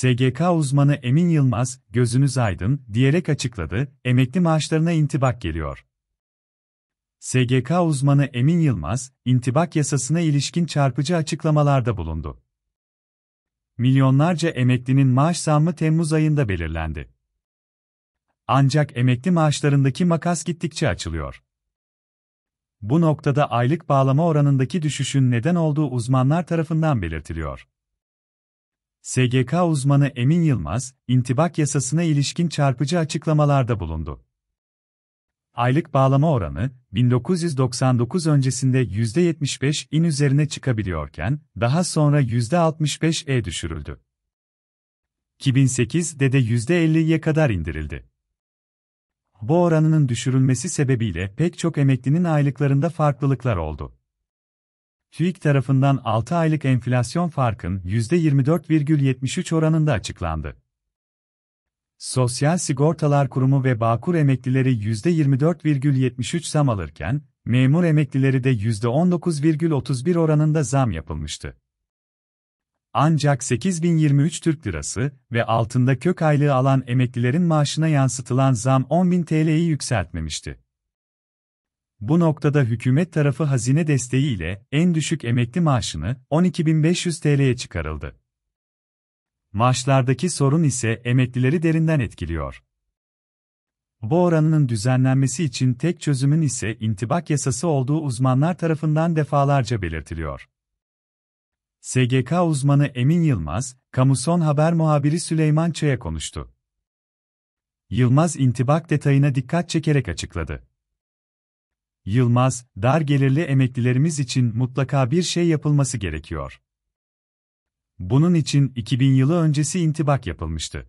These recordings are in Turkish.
SGK uzmanı Emin Yılmaz, gözünüz aydın, diyerek açıkladı, emekli maaşlarına intibak geliyor. SGK uzmanı Emin Yılmaz, intibak yasasına ilişkin çarpıcı açıklamalarda bulundu. Milyonlarca emeklinin maaş zammı Temmuz ayında belirlendi. Ancak emekli maaşlarındaki makas gittikçe açılıyor. Bu noktada aylık bağlama oranındaki düşüşün neden olduğu uzmanlar tarafından belirtiliyor. SGK uzmanı Emin Yılmaz, intibak yasasına ilişkin çarpıcı açıklamalarda bulundu. Aylık bağlama oranı, 1999 öncesinde %75 in üzerine çıkabiliyorken, daha sonra %65'e e düşürüldü. 2008'de de %50'ye kadar indirildi. Bu oranının düşürülmesi sebebiyle pek çok emeklinin aylıklarında farklılıklar oldu. TÜİK tarafından 6 aylık enflasyon farkın %24,73 oranında açıklandı. Sosyal Sigortalar Kurumu ve Bağkur emeklileri %24,73 zam alırken, memur emeklileri de %19,31 oranında zam yapılmıştı. Ancak 8023 Türk Lirası ve altında kök aylığı alan emeklilerin maaşına yansıtılan zam 10.000 TL'yi yükseltmemişti. Bu noktada hükümet tarafı hazine desteğiyle en düşük emekli maaşını 12.500 TL'ye çıkarıldı. Maaşlardaki sorun ise emeklileri derinden etkiliyor. Bu oranının düzenlenmesi için tek çözümün ise intibak yasası olduğu uzmanlar tarafından defalarca belirtiliyor. SGK uzmanı Emin Yılmaz, Kamuson Haber muhabiri Süleyman Çaya konuştu. Yılmaz intibak detayına dikkat çekerek açıkladı. Yılmaz, dar gelirli emeklilerimiz için mutlaka bir şey yapılması gerekiyor. Bunun için 2000 yılı öncesi intibak yapılmıştı.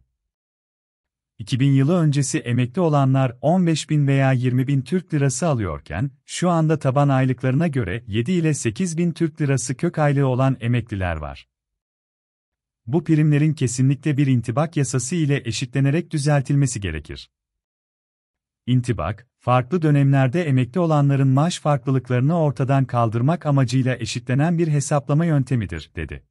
2000 yılı öncesi emekli olanlar 15 bin veya 20 bin Türk lirası alıyorken, şu anda taban aylıklarına göre 7 ile 8 bin Türk lirası kök aylığı olan emekliler var. Bu primlerin kesinlikle bir intibak yasası ile eşitlenerek düzeltilmesi gerekir. İntibak, farklı dönemlerde emekli olanların maaş farklılıklarını ortadan kaldırmak amacıyla eşitlenen bir hesaplama yöntemidir, dedi.